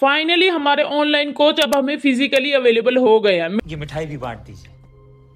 finally हमारे online coach अब हमें फिजिकली अवेलेबल हो गया ये मिठाई भी बांट दीजिए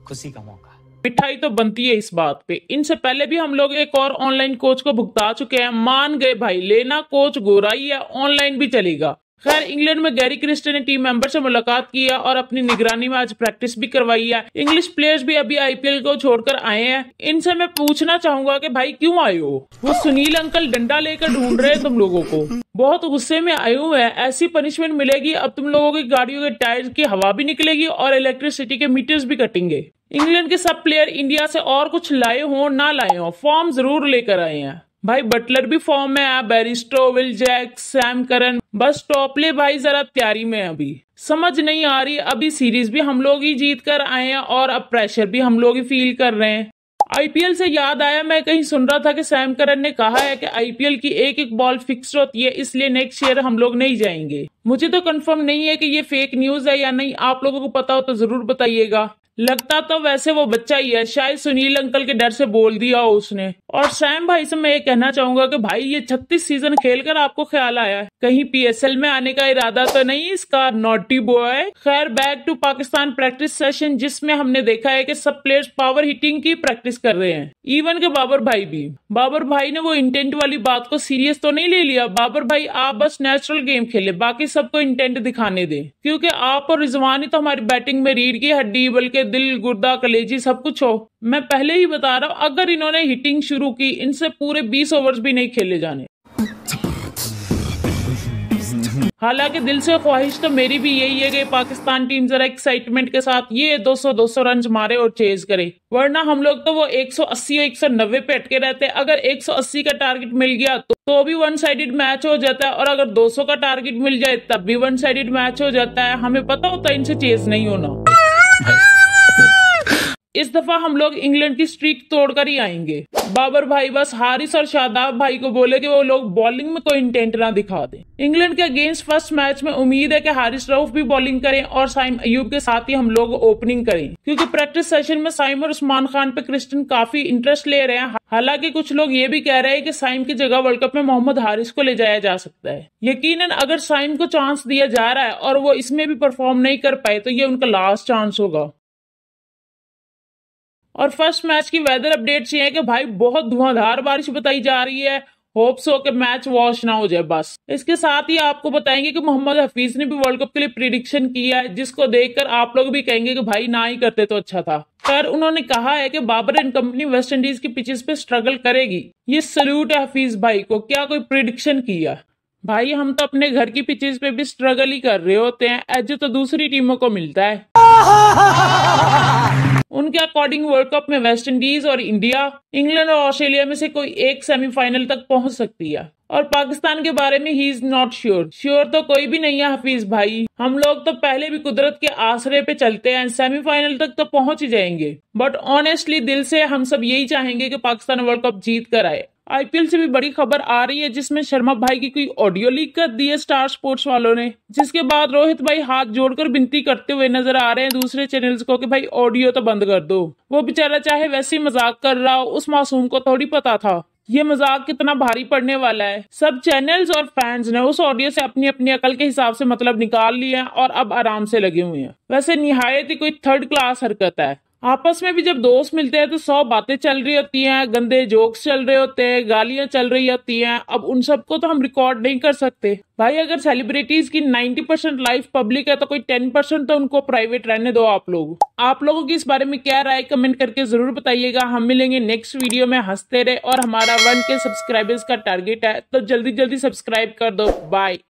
खुशी का मौका मिठाई तो बनती है इस बात पे इनसे पहले भी हम लोग एक और ऑनलाइन कोच को भुगता चुके हैं मान गए भाई लेना कोच गोरा ही है ऑनलाइन भी चलेगा खैर इंग्लैंड में गैरी क्रिस्टे ने टीम मेंबर से मुलाकात किया और अपनी निगरानी में आज प्रैक्टिस भी करवाई है इंग्लिश प्लेयर्स भी अभी आईपीएल को छोड़कर आए हैं इनसे मैं पूछना चाहूंगा कि भाई क्यों आए हो वो सुनील अंकल डंडा लेकर ढूंढ रहे हैं तुम लोगों को बहुत गुस्से में आए हुए हैं ऐसी पनिशमेंट मिलेगी अब तुम लोगों की गाड़ियों के टायर की हवा भी निकलेगी और इलेक्ट्रिसिटी के मीटर्स भी कटेंगे इंग्लैंड के सब प्लेयर इंडिया से और कुछ लाए हो ना लाए हो फॉर्म जरूर लेकर आए हैं भाई बटलर भी फॉर्म में है Bairstow Will Jacks Sam Curran बस टॉपले भाई जरा तैयारी में अभी समझ नहीं आ रही अभी सीरीज भी हम लोग ही जीत कर आए हैं और अब प्रेशर भी हम लोग ही फील कर रहे हैं आईपीएल से याद आया मैं कहीं सुन रहा था कि सैम करन ने कहा है कि आईपीएल की एक एक बॉल फिक्स होती है इसलिए नेक्स्ट ईयर हम लोग नहीं जाएंगे मुझे तो कंफर्म नहीं है कि ये फेक न्यूज है या नहीं आप लोगों को पता हो तो जरूर बताइएगा लगता तो वैसे वो बच्चा ही है शायद सुनील अंकल के डर से बोल दिया हो उसने और सैम भाई से मैं ये कहना चाहूंगा कि भाई ये छत्तीस सीजन खेलकर आपको ख्याल आया है कहीं पीएसएल में आने का इरादा तो नहीं इसका नोटी बॉय खैर back to Pakistan practice session जिसमें हमने देखा है कि सब प्लेयर्स पावर हिटिंग की प्रैक्टिस कर रहे हैं इवन के बाबर भाई भी बाबर भाई ने वो इंटेंट वाली बात को सीरियस तो नहीं ले लिया बाबर भाई आप बस नेचुरल गेम खेले बाकी सबको इंटेंट दिखाने दे क्यूँकी आप और रिजवान ही तो हमारी बैटिंग में रीढ़ की हड्डी बल्कि दिल गुर्दा कलेजी सब कुछ हो मैं पहले ही बता रहा हूँ अगर इन्होंने हिटिंग शुरू की इनसे पूरे बीस ओवर्स भी नहीं खेले जाने हालांकि दिल से ख्वाहिश तो मेरी भी यही है कि पाकिस्तान टीम जरा एक्साइटमेंट के साथ ये 200-200 रन मारे और चेज करे वरना हम लोग तो वो 180 सौ 190 पे अटके रहते हैं अगर 180 का टारगेट मिल गया तो, तो भी वन साइडेड मैच हो जाता है और अगर 200 का टारगेट मिल जाए तब भी वन साइडेड मैच हो जाता है हमें पता होता है इनसे चेज नहीं होना इस दफा हम लोग इंग्लैंड की स्ट्रीक तोड़कर ही आएंगे बाबर भाई बस हारिस और शादाब भाई को बोले कि वो लोग बॉलिंग में कोई इंटेंट ना दिखा दें इंग्लैंड के अगेंस्ट फर्स्ट मैच में उम्मीद है कि हारिस रऊफ भी बॉलिंग करें और साइम अयूब के साथ ही हम लोग ओपनिंग करें क्योंकि प्रैक्टिस सेशन में साइम और उस्मान खान पे क्रिस्टन काफी इंटरेस्ट ले रहे हैं हालांकि कुछ लोग ये भी कह रहे हैं कि साइम की जगह वर्ल्ड कप में मोहम्मद हारिस को ले जाया जा सकता है यकीन अगर साइम को चांस दिया जा रहा है और वो इसमें भी परफॉर्म नहीं कर पाए तो ये उनका लास्ट चांस होगा और फर्स्ट मैच की वेदर अपडेट्स ये है कि भाई बहुत धुआंधार बारिश बताई जा रही है होप सो कि मैच वॉश ना हो जाए बस इसके साथ ही आपको बताएंगे कि मोहम्मद हफीज ने भी वर्ल्ड कप के लिए प्रिडिक्शन किया है जिसको देखकर आप लोग भी कहेंगे कि भाई ना ही करते तो अच्छा था पर उन्होंने कहा है कि Babar and company West Indies की पिचेस पे स्ट्रगल करेगी ये सल्यूट है हफीज भाई को क्या कोई प्रिडिक्शन किया भाई हम तो अपने घर की पिचेस पे भी स्ट्रगल ही कर रहे होते हैं एज तो दूसरी टीमों को मिलता है उनके अकॉर्डिंग वर्ल्ड कप में वेस्ट इंडीज और इंडिया इंग्लैंड और ऑस्ट्रेलिया में से कोई एक सेमीफाइनल तक पहुंच सकती है और पाकिस्तान के बारे में he is not sure sure तो कोई भी नहीं है हफीज भाई हम लोग तो पहले भी कुदरत के आसरे पे चलते हैं सेमीफाइनल तक तो पहुंच ही जाएंगे बट ऑनेस्टली दिल से हम सब यही चाहेंगे कि पाकिस्तान वर्ल्ड कप जीत कर आए आईपीएल से भी बड़ी खबर आ रही है जिसमें शर्मा भाई की कोई ऑडियो लीक कर दी है स्टार स्पोर्ट्स वालों ने जिसके बाद रोहित भाई हाथ जोड़कर विनती करते हुए नजर आ रहे हैं दूसरे चैनल्स को कि भाई ऑडियो तो बंद कर दो वो बेचारा चाहे वैसे ही मजाक कर रहा हो उस मासूम को थोड़ी पता था ये मजाक कितना भारी पड़ने वाला है सब चैनल्स और फैंस ने उस ऑडियो से अपनी अपनी अकल के हिसाब से मतलब निकाल लिया और अब आराम से लगे हुए हैं वैसे निहायत ही कोई थर्ड क्लास हरकत है आपस में भी जब दोस्त मिलते हैं तो सौ बातें चल रही होती हैं गंदे जोक्स चल रहे होते हैं गालियां चल रही होती हैं अब उन सबको तो हम रिकॉर्ड नहीं कर सकते भाई अगर सेलिब्रिटीज की 90 परसेंट लाइफ पब्लिक है तो कोई 10 परसेंट तो उनको प्राइवेट रहने दो आप लोग आप लोगों की इस बारे में क्या राय कमेंट करके जरूर बताइएगा हम मिलेंगे नेक्स्ट वीडियो में हंसते रहे और हमारा वन के सब्सक्राइबर्स का टारगेट है तो जल्दी जल्दी सब्सक्राइब कर दो बाय